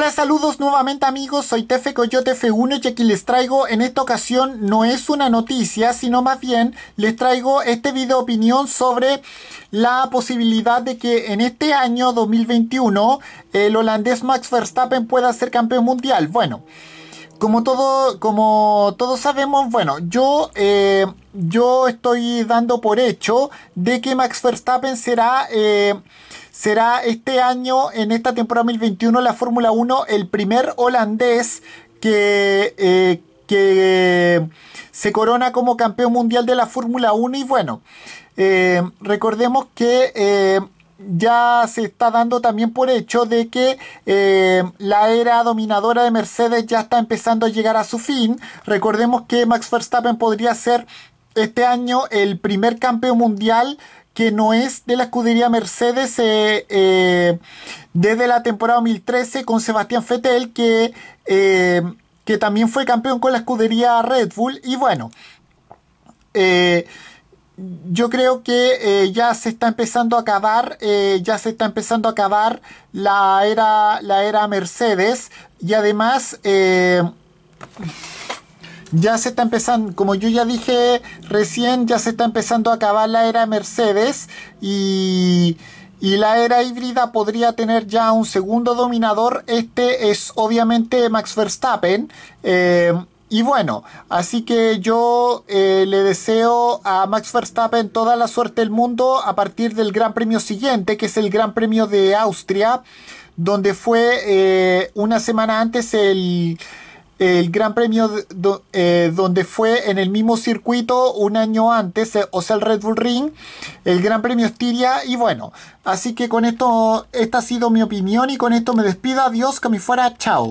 Hola, saludos nuevamente amigos, soy Tefe Coyote F1 y aquí les traigo en esta ocasión no es una noticia, sino más bien les traigo este video opinión sobre la posibilidad de que en este año 2021 el holandés Max Verstappen pueda ser campeón mundial. Bueno, como todo, como todos sabemos, bueno, yo, eh, yo estoy dando por hecho de que Max Verstappen será, eh, será este año, en esta temporada 2021, la Fórmula 1, el primer holandés que, eh, que se corona como campeón mundial de la Fórmula 1. Y bueno, recordemos que ya se está dando también por hecho de que eh, la era dominadora de Mercedes ya está empezando a llegar a su fin. Recordemos que Max Verstappen podría ser este año el primer campeón mundial que no es de la escudería Mercedes eh, eh, desde la temporada 2013 con Sebastián Fettel que, que también fue campeón con la escudería Red Bull y bueno yo creo que eh, ya se está empezando a acabar, eh, ya se está empezando a acabar la era, la era Mercedes y además eh, ya se está empezando, como yo ya dije recién, ya se está empezando a acabar la era Mercedes y y la era híbrida podría tener ya un segundo dominador. Este es obviamente Max Verstappen. Y bueno, así que yo eh, le deseo a Max Verstappen toda la suerte del mundo a partir del Gran Premio siguiente, que es el Gran Premio de Austria, donde fue eh, una semana antes el, el Gran Premio eh, donde fue en el mismo circuito un año antes, o sea, el Red Bull Ring, el Gran Premio Estiria y bueno, así que con esto, esta ha sido mi opinión y con esto me despido, adiós, que me fuera, chao.